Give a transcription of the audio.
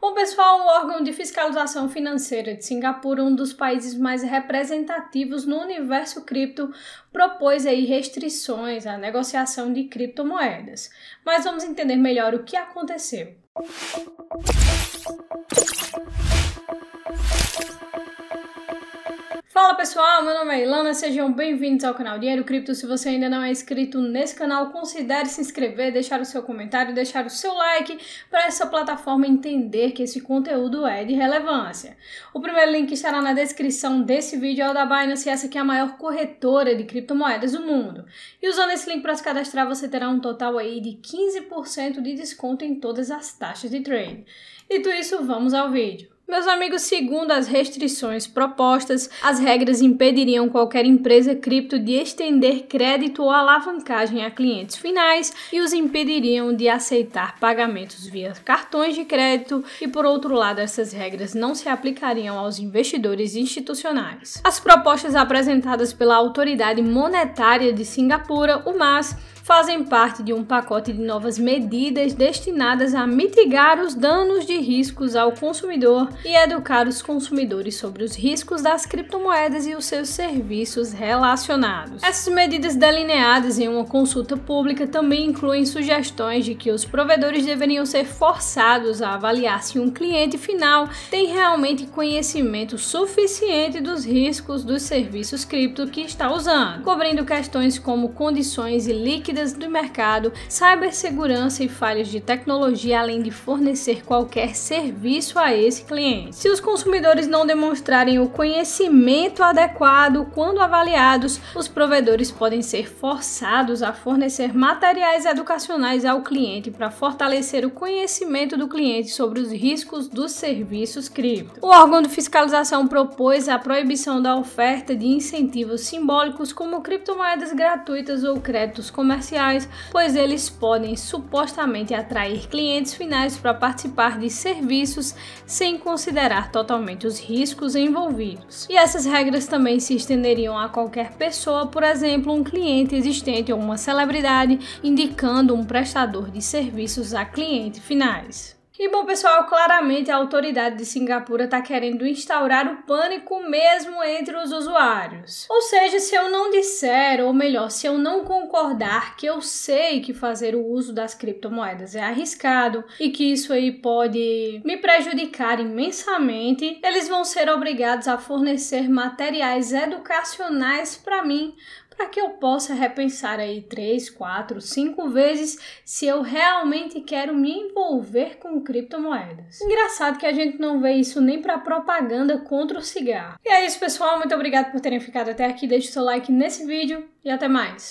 Bom, pessoal, o órgão de fiscalização financeira de Singapura, um dos países mais representativos no universo cripto, propôs aí restrições à negociação de criptomoedas. Mas vamos entender melhor o que aconteceu. pessoal, meu nome é Ilana, sejam bem-vindos ao canal Dinheiro Cripto. Se você ainda não é inscrito nesse canal, considere se inscrever, deixar o seu comentário, deixar o seu like para essa plataforma entender que esse conteúdo é de relevância. O primeiro link estará na descrição desse vídeo, é o da Binance, essa que é a maior corretora de criptomoedas do mundo. E usando esse link para se cadastrar, você terá um total aí de 15% de desconto em todas as taxas de trade. Dito isso, vamos ao vídeo. Meus amigos, segundo as restrições propostas, as regras impediriam qualquer empresa cripto de estender crédito ou alavancagem a clientes finais e os impediriam de aceitar pagamentos via cartões de crédito, e por outro lado, essas regras não se aplicariam aos investidores institucionais. As propostas apresentadas pela Autoridade Monetária de Singapura, o MAS, fazem parte de um pacote de novas medidas destinadas a mitigar os danos de riscos ao consumidor e educar os consumidores sobre os riscos das criptomoedas e os seus serviços relacionados. Essas medidas delineadas em uma consulta pública também incluem sugestões de que os provedores deveriam ser forçados a avaliar se um cliente final tem realmente conhecimento suficiente dos riscos dos serviços cripto que está usando, cobrindo questões como condições e líquidas dúvidas do mercado, cibersegurança e falhas de tecnologia, além de fornecer qualquer serviço a esse cliente. Se os consumidores não demonstrarem o conhecimento adequado quando avaliados, os provedores podem ser forçados a fornecer materiais educacionais ao cliente para fortalecer o conhecimento do cliente sobre os riscos dos serviços cripto. O órgão de fiscalização propôs a proibição da oferta de incentivos simbólicos como criptomoedas gratuitas ou créditos comerciais comerciais, pois eles podem supostamente atrair clientes finais para participar de serviços sem considerar totalmente os riscos envolvidos. E essas regras também se estenderiam a qualquer pessoa, por exemplo, um cliente existente ou uma celebridade indicando um prestador de serviços a clientes finais. E bom, pessoal, claramente a autoridade de Singapura está querendo instaurar o pânico mesmo entre os usuários. Ou seja, se eu não disser, ou melhor, se eu não concordar que eu sei que fazer o uso das criptomoedas é arriscado e que isso aí pode me prejudicar imensamente, eles vão ser obrigados a fornecer materiais educacionais para mim para que eu possa repensar aí três, quatro, cinco vezes se eu realmente quero me envolver com criptomoedas. Engraçado que a gente não vê isso nem para propaganda contra o cigarro. E é isso, pessoal. Muito obrigado por terem ficado até aqui. Deixe o seu like nesse vídeo e até mais.